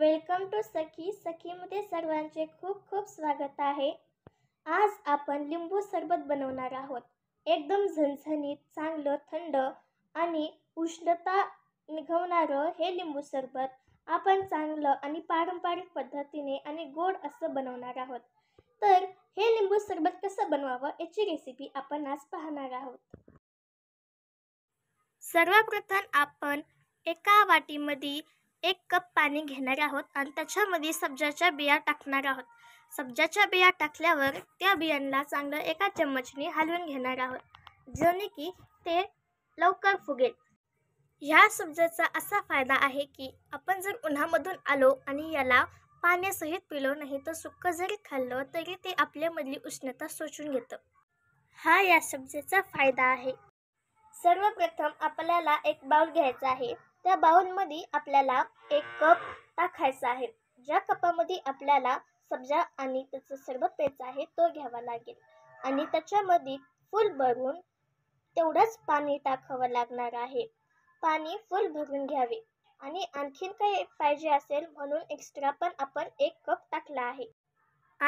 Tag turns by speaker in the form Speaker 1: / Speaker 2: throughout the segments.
Speaker 1: welcome to सखी सखीमध्ये सर्वांचे खूप खूप स्वागत आहे आज आपण लिंबू सरबत बनवणार आहोत एकदम झणझणीत चांगलं थंड आणि उष्णता निघवणारं हे लिंबू सरबत आपण चांगलं आणि पारंपरिक पद्धतीने आणि गोड असं बनवणार आहोत तर हे लिंबू सरबत कसं बनवावं याची रेसिपी आपण आज पाहणार आहोत सर्वप्रथम आपण एका वाटीमध्ये एक कप पाणी घेणार आहोत आणि त्याच्यामध्ये सब्जाच्या बिया टाकणार आहोत सब्जाच्या बिया टाकल्यावर त्या बियांना चांगलं एका चम्मचने हलवून घेणार आहोत जेणे की ते लवकर फुगेल ह्या सब्जाचा असा फायदा आहे की आपण जर उन्हामधून आलो आणि याला पाण्यासहित पिलो नाही तर सुक्क जरी खाल्लं तरी ते आपल्यामधली उष्णता सोचून घेतं हा या सब्जेचा फायदा आहे सर्वप्रथम आपल्याला एक बाउल घ्यायचा आहे त्या बाउलमध्ये आपल्याला एक कप टाकायचा आहे ज्या कपामध्ये आपल्याला सब्जा आणि त्याचं सरबत प्यायचं आहे तो घ्यावा लागेल आणि त्याच्यामध्ये फुल भरून तेवढंच पाणी टाकावं लागणार आहे पाणी फुल भरून घ्यावे आणि आणखीन काही पाहिजे असेल म्हणून एक्स्ट्रा पण आपण एक कप टाकला आहे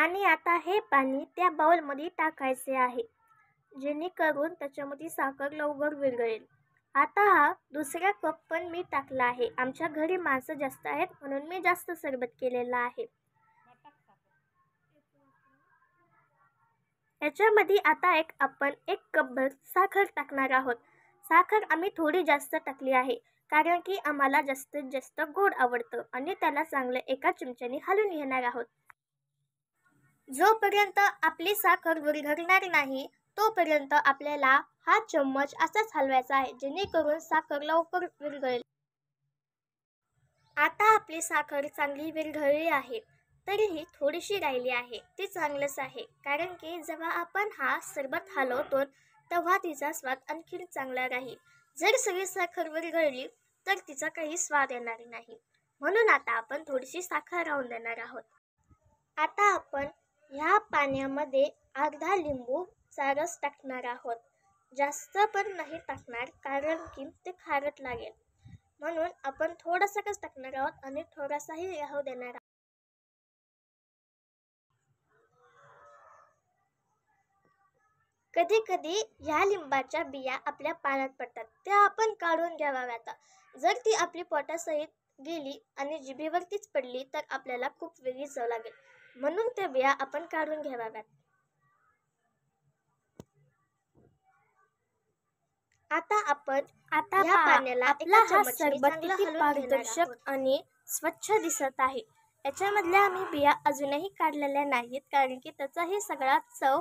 Speaker 1: आणि आता हे पाणी त्या बाउलमध्ये टाकायचे आहे जेणेकरून त्याच्यामध्ये साखर लवकर विरघळेल आता हा दुसरा कप पण मी टाकला आहे आमच्या घरी माणसं जास्त आहेत म्हणून मी जास्त सरबत केलेला आहे याच्यामध्ये आता एक आपण एक कपभर साखर टाकणार आहोत साखर आम्ही थोडी जास्त टाकली आहे कारण की आम्हाला जास्तीत जास्त गोड आवडतं आणि त्याला चांगलं एका चिमच्याने हलून घेणार आहोत जोपर्यंत आपली साखर विरघळणार नाही तोपर्यंत आपल्याला हा चम्मच असाच हलवायचा आहे जेणेकरून साखर लवकर विरघळेल आता आपली साखर चांगली विरघळली आहे तरीही थोडीशी राहिली आहे ती चांगलंच आहे कारण की जेव्हा आपण हा सरबत हलवतो तेव्हा तिचा स्वाद आणखी चांगला राहील जर सगळी साखर विरघळली तर तिचा काही स्वाद येणार नाही म्हणून आता आपण थोडीशी साखर राहून देणार आहोत आता आपण ह्या पाण्यामध्ये अर्धा लिंबू सारस टाकणार आहोत जास्त पण नाही टाकणार कारण की ते खारट लागेल म्हणून आपण थोडासाच टाकणार आहोत आणि थोडासाही राहू देणार आहोत कधी कधी ह्या लिंबाच्या बिया आपल्या पाण्यात पडतात त्या आपण काढून घ्याव्यात जर ती आपली पोटासहित गेली आणि जिभेवरतीच पडली तर आपल्याला खूप वेगळी चव लागेल म्हणून त्या बिया आपण काढून घ्याव्यात
Speaker 2: आता आपण आता या पाण्याला आपला हा सरबत किती पारदर्शक
Speaker 1: आणि स्वच्छ दिसत आहे याच्यामधल्या आम्ही बिया अजूनही काढलेल्या नाहीत कारण की त्याचा हे सगळा चव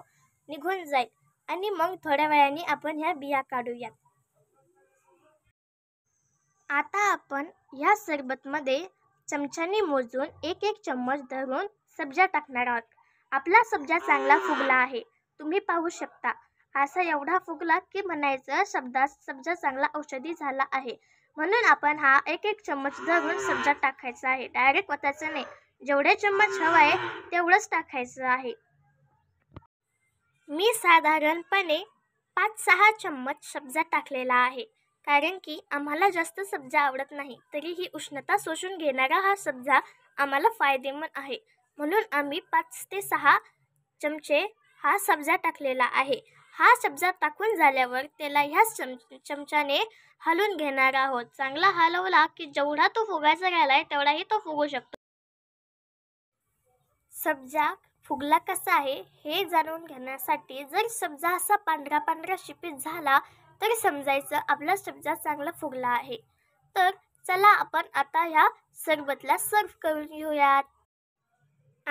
Speaker 1: निघून जाईल आणि मग थोड्या वेळाने आपण ह्या बिया काढूयात आता आपण ह्या मध्ये चमच्याने मोजून एक एक चम्मच धरून सब्जा टाकणार आहोत आपला सब्जा चांगला फुगला आहे तुम्ही पाहू शकता असा एवढा फुगला की म्हणायचं शब्दात सब्जा चांगला औषधी झाला आहे म्हणून आपण हा एक एक चम्मच धरून सब्जा टाकायचा आहे डायरेक्ट वताचं नाही जेवढे चम्मच हवं आहे तेवढंच टाकायचं आहे मी साधारणपणे पाच सहा चम्मच सब्जा टाकलेला आहे कारण की आम्हाला जास्त सब्जा आवडत नाही तरी ही उष्णता शोषून घेणारा हा सब्जा आम्हाला फायदेमंद आहे म्हणून आम्ही पाच ते सहा चमचे हा सब्जा टाकलेला आहे हा सब्जा टाकून झाल्यावर त्याला ह्या चम चमच्याने हलून घेणार आहोत चांगला हलवला की जेवढा तो फुगायचा आहे तेवढाही तो फुगू शकतो सब्जा फुगला कसा आहे हे जाणून घेण्यासाठी जर सब्जा असा पांढरा पांढरा शिपीत झाला तर समजायचं आपला सब्जा चांगला फुगला आहे तर चला आपण आता ह्या सरबतला सर्व करून घेऊयात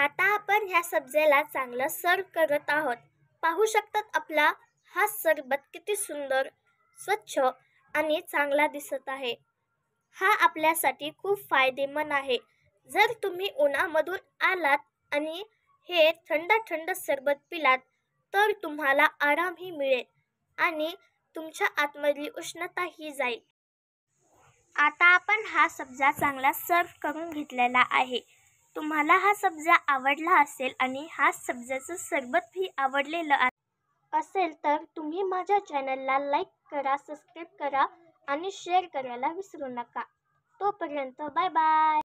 Speaker 1: आता आपण ह्या सब्जेला चांगलं सर्व करत आहोत पाहू शकतात आपला हा सरबत किती सुंदर स्वच्छ आणि चांगला दिसत आहे हा आपल्यासाठी खूप फायदेमंद आहे जर तुम्ही उन्हामधून आलात आणि हे थंड थंड सरबत पिलात तर तुम्हाला आरामही मिळेल आणि तुमच्या आतमधली उष्णताही जाईल आता आपण हा सब्जा चांगला सर्व करून घेतलेला आहे तुम्हाला हा सब्जा आवडला असेल आणि हा सब्जाचं सरबतही आवडलेलं असेल तर तुम्ही माझ्या चॅनलला लाईक करा सबस्क्राईब करा आणि शेअर करायला विसरू नका तोपर्यंत बाय बाय